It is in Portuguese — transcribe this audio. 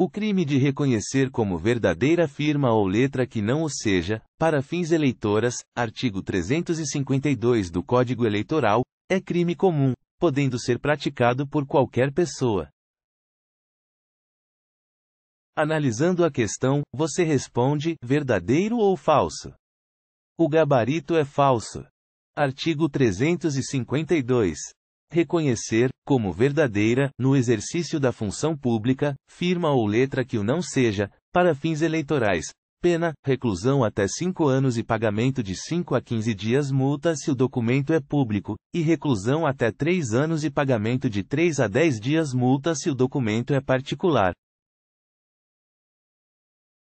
O crime de reconhecer como verdadeira firma ou letra que não o seja, para fins eleitoras, artigo 352 do Código Eleitoral, é crime comum, podendo ser praticado por qualquer pessoa. Analisando a questão, você responde: verdadeiro ou falso? O gabarito é falso. Artigo 352 reconhecer, como verdadeira, no exercício da função pública, firma ou letra que o não seja, para fins eleitorais. Pena, reclusão até 5 anos e pagamento de 5 a 15 dias multa se o documento é público, e reclusão até 3 anos e pagamento de 3 a 10 dias multa se o documento é particular.